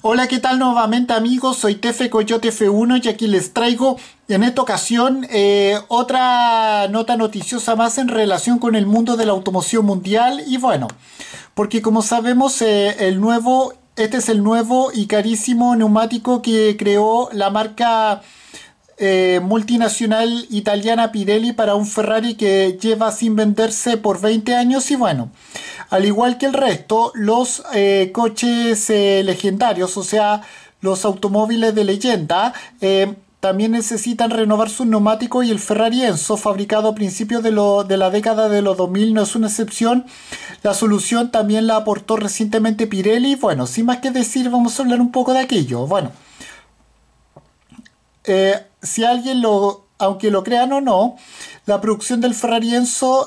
Hola, ¿qué tal nuevamente amigos? Soy Tefe Coyote F1 y aquí les traigo en esta ocasión eh, otra nota noticiosa más en relación con el mundo de la automoción mundial y bueno, porque como sabemos eh, el nuevo, este es el nuevo y carísimo neumático que creó la marca eh, multinacional italiana Pirelli para un Ferrari que lleva sin venderse por 20 años y bueno. Al igual que el resto, los eh, coches eh, legendarios, o sea, los automóviles de leyenda, eh, también necesitan renovar sus neumáticos y el Ferrari Enzo, fabricado a principios de, la década de los 2000, no es una excepción. La solución también la aportó recientemente Pirelli. Bueno, sin más que decir, vamos a hablar un poco de aquello. Bueno, si alguien lo, aunque lo crean o no, la producción del Ferrari Enzo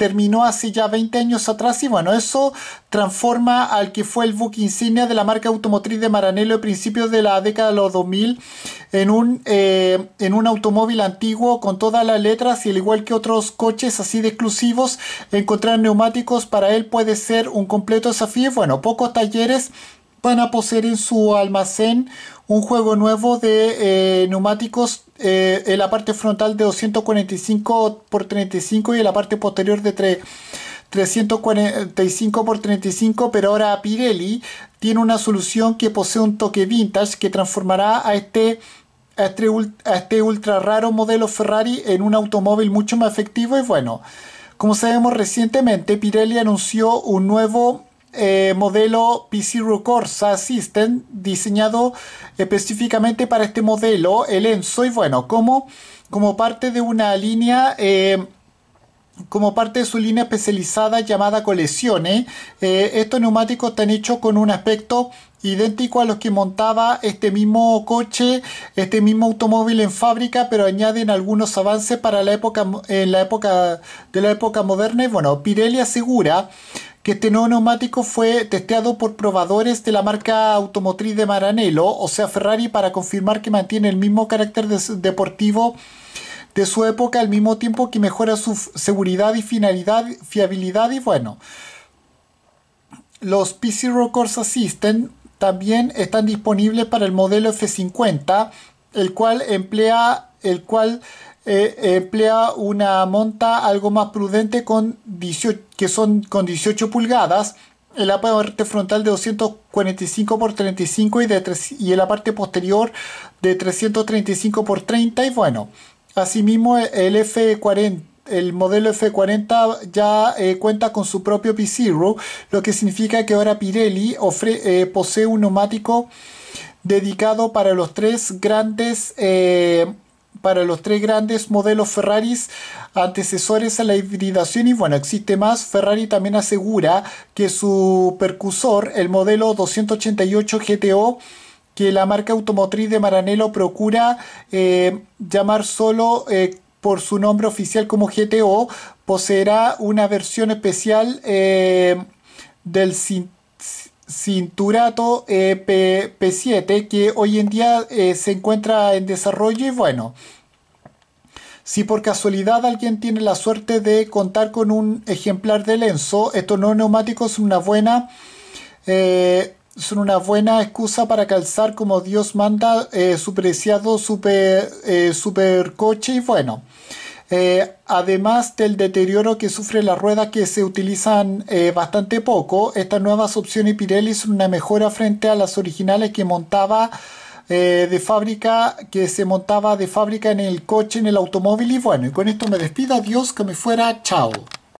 terminó hace ya 20 años atrás y bueno, eso transforma al que fue el buque insignia de la marca automotriz de Maranello a principios de la década de los 2000 en un, eh, en un automóvil antiguo con todas las letras y al igual que otros coches así de exclusivos, encontrar neumáticos para él puede ser un completo desafío. Bueno, pocos talleres van a poseer en su almacén un juego nuevo de eh, neumáticos eh, en la parte frontal de 245 x 35 y en la parte posterior de 3, 345 x 35 pero ahora Pirelli tiene una solución que posee un toque vintage que transformará a este este, a este ultra raro modelo Ferrari en un automóvil mucho más efectivo y bueno como sabemos recientemente Pirelli anunció un nuevo eh, modelo PC Records Corsa System diseñado específicamente para este modelo, el Enzo, y bueno, como, como parte de una línea... Eh, como parte de su línea especializada llamada Colecciones, eh, estos neumáticos están hechos con un aspecto idéntico a los que montaba este mismo coche, este mismo automóvil en fábrica, pero añaden algunos avances para la época, en la época de la época moderna. Y bueno, Pirelli asegura que este nuevo neumático fue testeado por probadores de la marca automotriz de Maranello, o sea Ferrari, para confirmar que mantiene el mismo carácter deportivo de su época, al mismo tiempo que mejora su seguridad y finalidad, fiabilidad y bueno. Los PC Records Assistant también están disponibles para el modelo F50, el cual emplea el cual eh, emplea una monta algo más prudente con 18, que son con 18 pulgadas el la frontal de 245 x 35 y, de y en la parte posterior de 335 x 30 y bueno asimismo el F40 el modelo F40 ya eh, cuenta con su propio P-Zero, lo que significa que ahora Pirelli eh, posee un neumático dedicado para los tres grandes para los tres grandes modelos Ferraris antecesores a la hibridación y bueno, existe más. Ferrari también asegura que su percusor, el modelo 288 GTO, que la marca automotriz de Maranello procura eh, llamar solo eh, por su nombre oficial como GTO, poseerá una versión especial eh, del cinturón Cinturato eh, P, 7 que hoy en día eh, se encuentra en desarrollo y bueno, si por casualidad alguien tiene la suerte de contar con un ejemplar de Lenzo, estos neumáticos son una buena, eh, son una buena excusa para calzar como Dios manda su preciado super, coche y bueno. Eh, además del deterioro que sufre las ruedas que se utilizan eh, bastante poco, estas nuevas opciones Pirelli son una mejora frente a las originales que montaba eh, de fábrica, que se montaba de fábrica en el coche, en el automóvil y bueno, y con esto me despido, adiós, que me fuera, chao.